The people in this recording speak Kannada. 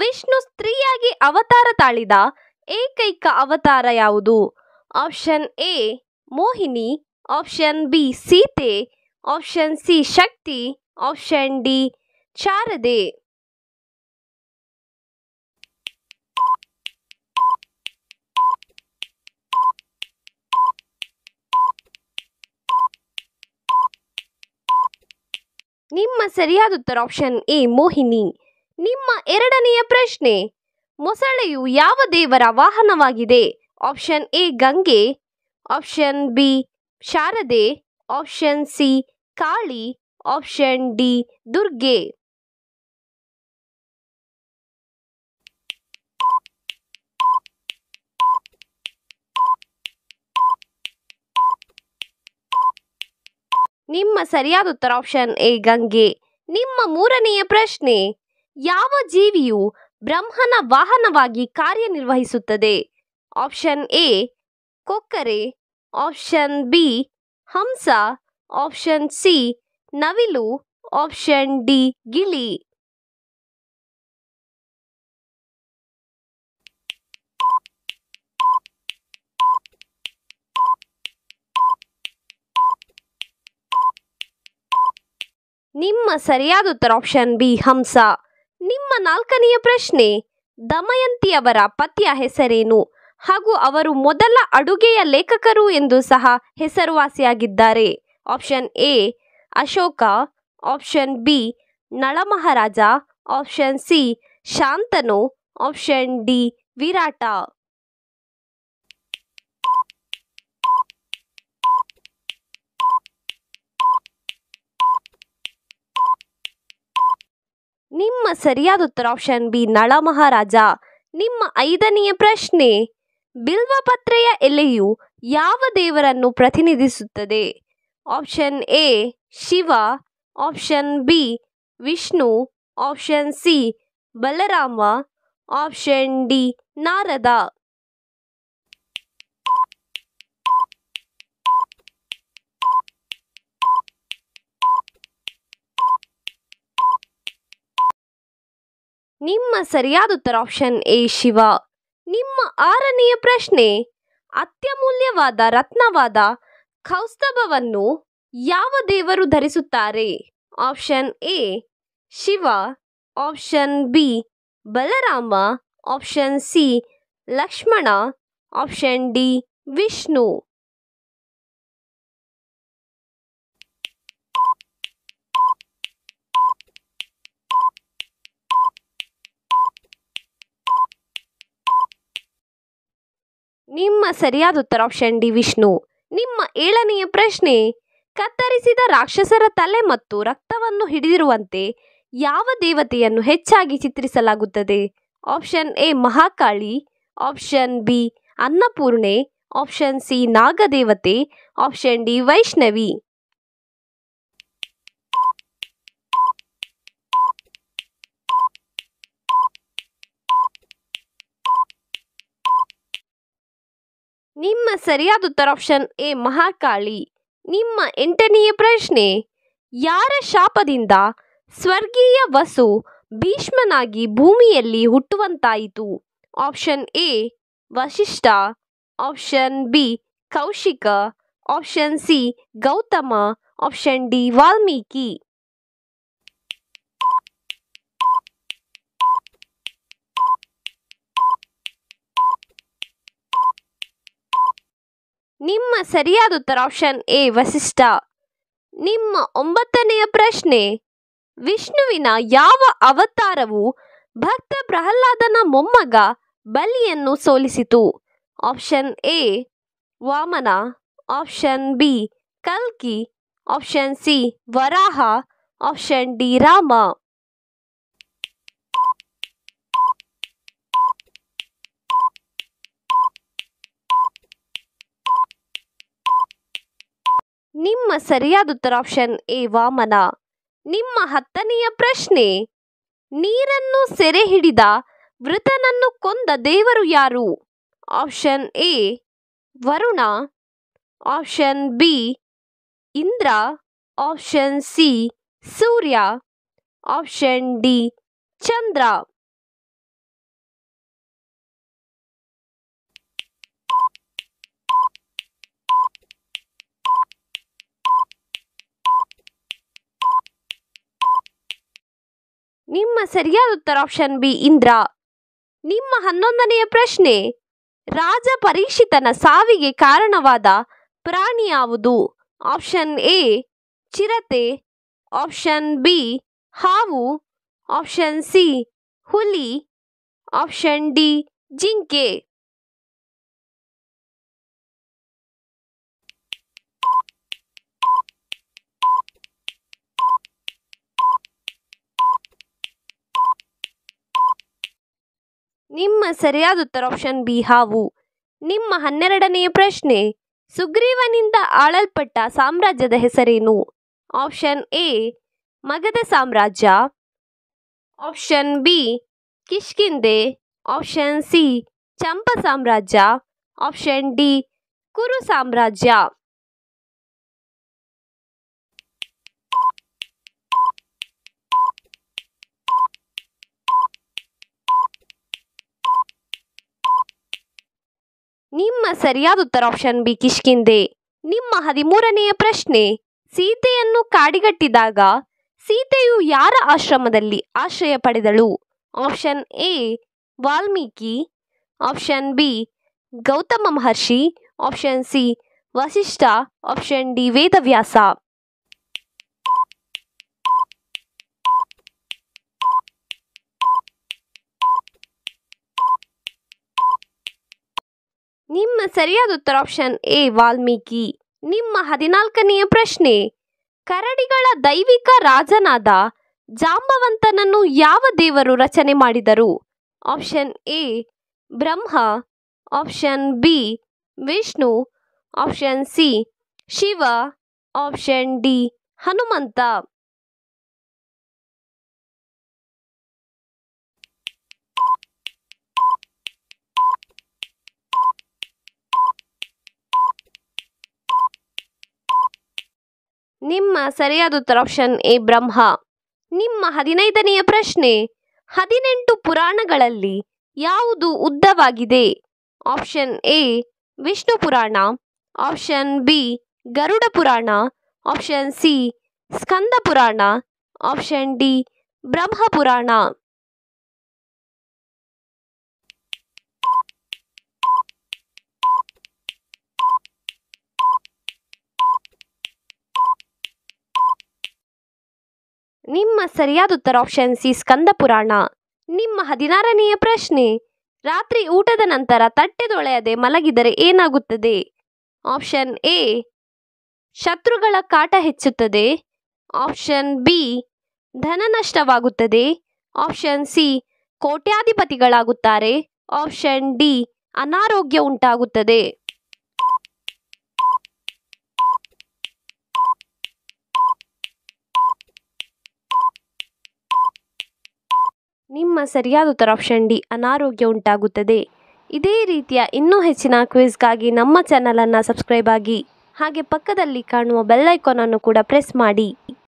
ವಿಷ್ಣು ಸ್ತ್ರೀಯಾಗಿ ಅವತಾರ ತಾಳಿದ ಏಕೈಕ ಅವತಾರ ಯಾವುದು option A Mohini option B Sita option C Shakti option D Sharada ನಿಮ್ಮ ಸರಿಯಾದ ಉತ್ತರ ಆಪ್ಷನ್ ಎ ಮೋಹಿನಿ ನಿಮ್ಮ ಎರಡನೆಯ ಪ್ರಶ್ನೆ ಮೊಸಳೆಯು ಯಾವ ದೇವರ ವಾಹನವಾಗಿದೆ option A Ganga option B Sharada option C Kali option D Durga ನಿಮ್ಮ ಸರಿಯಾದ ಉತ್ತರ ಆಪ್ಷನ್ ಎ ಗಂಗೆ ನಿಮ್ಮ ಮೂರನೆಯ ಪ್ರಶ್ನೆ ಯಾವ ಜೀವಿಯು ಬ್ರಹ್ಮನ ವಾಹನವಾಗಿ ಕಾರ್ಯನಿರ್ವಹಿಸುತ್ತದೆ ಆಪ್ಷನ್ ಎ ಕೊಕ್ಕರೆ ಆಪ್ಷನ್ ಬಿ ಹಂಸ ಆಪ್ಷನ್ ಸಿ ನವಿಲು ಆಪ್ಷನ್ ಡಿ ಗಿಳಿ ನಿಮ್ಮ ಸರಿಯಾದ ಉತ್ತರ ಆಪ್ಷನ್ ಬಿ ಹಂಸ ನಮ್ಮ ನಾಲ್ಕನೆಯ ಪ್ರಶ್ನೆ ದಮಯಂತಿಯವರ ಪತಿಯ ಹೆಸರೇನು ಹಾಗೂ ಅವರು ಮೊದಲ ಅಡುಗೆಯ ಲೇಖಕರು ಎಂದು ಸಹ ಹೆಸರುವಾಸಿಯಾಗಿದ್ದಾರೆ option A Ashoka option B Nalamaharaja option C Shantanu option D Virata ನಿಮ್ಮ ಸರಿಯಾದ ಉತ್ತರ ಆಪ್ಷನ್ ಬಿ ನಳ ಮಹಾರಾಜ ನಿಮ್ಮ ಐದನೆಯ ಪ್ರಶ್ನೆ ಬಿಲ್ವ ಪತ್ರೆಯ ಎಲೆಯು ಯಾವ ದೇವರನ್ನು ಪ್ರತಿನಿಧಿಸುತ್ತದೆ option A Shiva option B Vishnu option C Balarama option D Narada ನಿಮ್ಮ ಸರಿಯಾದ ಉತ್ತರ ಆಪ್ಷನ್ ಎ ಶಿವ ನಿಮ್ಮ ಆರನೆಯ ಪ್ರಶ್ನೆ ಅತ್ಯಮೂಲ್ಯವಾದ ರತ್ನವಾದ ಕೌಸ್ತಭವನ್ನು ಯಾವ ದೇವರು ಧರಿಸುತ್ತಾರೆ option A Shiva option B Balarama option C Lakshmana option D Vishnu ನಿಮ್ಮ ಸರಿಯಾದ ಉತ್ತರ ಆಪ್ಷನ್ ಡಿ ವಿಷ್ಣು ನಿಮ್ಮ ಏಳನೆಯ ಪ್ರಶ್ನೆ ಕತ್ತರಿಸಿದ ರಾಕ್ಷಸರ ತಲೆ ಮತ್ತು ರಕ್ತವನ್ನು ಹಿಡಿದಿರುವಂತೆ ಯಾವ ದೇವತೆಯನ್ನು ಹೆಚ್ಚಾಗಿ ಚಿತ್ರಿಸಲಾಗುತ್ತದೆ option A Mahakali option B Annapurna option C Nagadevata option D Vaishnavi ನಿಮ್ಮ ಸರಿಯಾದ ಉತ್ತರ ಆಪ್ಷನ್ ಎ ಮಹಾಕಾಳಿ ನಿಮ್ಮ ಎಂಟನೆಯ ಪ್ರಶ್ನೆ ಯಾರ ಶಾಪದಿಂದ ಸ್ವರ್ಗೀಯ ವಸು ಭೀಷ್ಮನಾಗಿ ಭೂಮಿಯಲ್ಲಿ ಹುಟ್ಟುವಂತಾಯಿತು option A Vashishtha option B Kaushika option C Gautama option D Valmiki ನಿಮ್ಮ ಸರಿಯಾದ ಉತ್ತರ ಆಪ್ಷನ್ ಎ ವಸಿಷ್ಠ ನಿಮ್ಮ ಒಂಬತ್ತನೆಯ ಪ್ರಶ್ನೆ ವಿಷ್ಣುವಿನ ಯಾವ ಅವತಾರವು ಭಕ್ತ ಪ್ರಹ್ಲಾದನ ಮೊಮ್ಮಗ ಬಲಿಯನ್ನು ಸೋಲಿಸಿತು option A Vamana option B ಕಲ್ಕಿ option C Varaha option D Rama ನಿಮ್ಮ ಸರಿಯಾದ ಉತ್ತರ ಆಪ್ಷನ್ ಎ ವಾಮನ ನಿಮ್ಮ ಹತ್ತನೆಯ ಪ್ರಶ್ನೆ ನೀರನ್ನು ಸೆರೆ ಹಿಡಿದ ವೃತನನ್ನು ಕೊಂದ ದೇವರು ಯಾರು option A Varuna option B Indra option C Surya option D Chandra ನಿಮ್ಮ ಸರಿಯಾದ ಉತ್ತರ ಆಪ್ಷನ್ ಬಿ ಇಂದ್ರ ನಿಮ್ಮ ಹನ್ನೊಂದನೆಯ ಪ್ರಶ್ನೆ ರಾಜ ಪರೀಕ್ಷಿತನ ಸಾವಿಗೆ ಕಾರಣವಾದ ಪ್ರಾಣಿ ಯಾವುದು ಆಪ್ಷನ್ ಎ ಚಿರತೆ ಆಪ್ಷನ್ ಬಿ ಹಾವು ಆಪ್ಷನ್ ಸಿ ಹುಲಿ ಆಪ್ಷನ್ ಡಿ ಜಿಂಕೆ ನಿಮ್ಮ ಸರಿಯಾದ ಉತ್ತರ ಆಪ್ಷನ್ ಬಿ ಹಾವು ನಿಮ್ಮ ಹನ್ನೆರಡನೆಯ ಪ್ರಶ್ನೆ ಸುಗ್ರೀವನಿಂದ ಆಳಲ್ಪಟ್ಟ ಸಾಮ್ರಾಜ್ಯದ ಹೆಸರೇನು ಆಪ್ಷನ್ ಎ ಮಗದ ಸಾಮ್ರಾಜ್ಯ option B Kishkindha option C Champa ಸಾಮ್ರಾಜ್ಯ ಆಪ್ಷನ್ ಡಿ ಕುರು ಸಾಮ್ರಾಜ್ಯ ನಿಮ್ಮ ಸರಿಯಾದ ಉತ್ತರ ಆಪ್ಷನ್ ಬಿ ಕಿಷ್ಕಿಂದೆ ನಿಮ್ಮ ಹದಿಮೂರನೆಯ ಪ್ರಶ್ನೆ ಸೀತೆಯನ್ನು ಕಾಡಿಗಟ್ಟಿದಾಗ ಸೀತೆಯು ಯಾರ ಆಶ್ರಮದಲ್ಲಿ ಆಶ್ರಯ ಪಡೆದಳು option A Valmiki option B Gautama Maharshi option C Vasishtha option D Vedavyasa ನಿಮ್ಮ ಸರಿಯಾದ ಉತ್ತರ ಆಪ್ಷನ್ ಎ ವಾಲ್ಮೀಕಿ ನಿಮ್ಮ ಹದಿನಾಲ್ಕನೆಯ ಪ್ರಶ್ನೆ ಕರಡಿಗಳ ದೈವಿಕ ರಾಜನಾದ ಜಾಂಬವಂತನನ್ನು ಯಾವ ದೇವರು ರಚನೆ ಮಾಡಿದರು option A Brahma option B Vishnu option C Shiva option D Hanumantha ನಿಮ್ಮ ಸರಿಯಾದ ಉತ್ತರ ಆಪ್ಷನ್ ಎ ಬ್ರಹ್ಮ ನಿಮ್ಮ ಹದಿನೈದನೆಯ ಪ್ರಶ್ನೆ ಹದಿನೆಂಟು ಪುರಾಣಗಳಲ್ಲಿ ಯಾವುದು ಉದ್ದವಾಗಿದೆ ಆಪ್ಷನ್ ಎ ವಿಷ್ಣು ಪುರಾಣ ಆಪ್ಷನ್ ಬಿ ಗರುಡ ಪುರಾಣ ಆಪ್ಷನ್ ಸಿ ಸ್ಕಂದ ಪುರಾಣ ಆಪ್ಷನ್ ಡಿ ಬ್ರಹ್ಮ ಪುರಾಣ ನಿಮ್ಮ ಸರಿಯಾದ ಉತ್ತರ ಆಪ್ಷನ್ ಸಿ ಸ್ಕಂದ ಪುರಾಣ ನಿಮ್ಮ ಹದಿನಾರನೆಯ ಪ್ರಶ್ನೆ ರಾತ್ರಿ ಊಟದ ನಂತರ ತಟ್ಟೆ ತೊಳೆಯದೆ ಮಲಗಿದರೆ ಏನಾಗುತ್ತದೆ ಆಪ್ಷನ್ ಎ ಶತ್ರುಗಳ ಕಾಟ ಹೆಚ್ಚುತ್ತದೆ ಆಪ್ಷನ್ ಬಿ ಧನ ನಷ್ಟವಾಗುತ್ತದೆ ಆಪ್ಷನ್ ಸಿ ಕೋಟ್ಯಾಧಿಪತಿಗಳಾಗುತ್ತಾರೆ ಆಪ್ಷನ್ ಡಿ ಅನಾರೋಗ್ಯ ಉಂಟಾಗುತ್ತದೆ ನಿಮ್ಮ ಸರಿಯಾದ ಉತ್ತರ ಆಪ್ಷನ್ ಡಿ ಅನಾರೋಗ್ಯ ಉಂಟಾಗುತ್ತದೆ ಇದೇ ರೀತಿಯ ಇನ್ನೂ ಹೆಚ್ಚಿನ ಕ್ವಿಝ್ಗಾಗಿ ನಮ್ಮ ಚಾನಲನ್ನು ಸಬ್ಸ್ಕ್ರೈಬ್ ಆಗಿ ಹಾಗೆ ಪಕ್ಕದಲ್ಲಿ ಕಾಣುವ ಬೆಲ್ಲೈಕಾನನ್ನು ಕೂಡ ಪ್ರೆಸ್ ಮಾಡಿ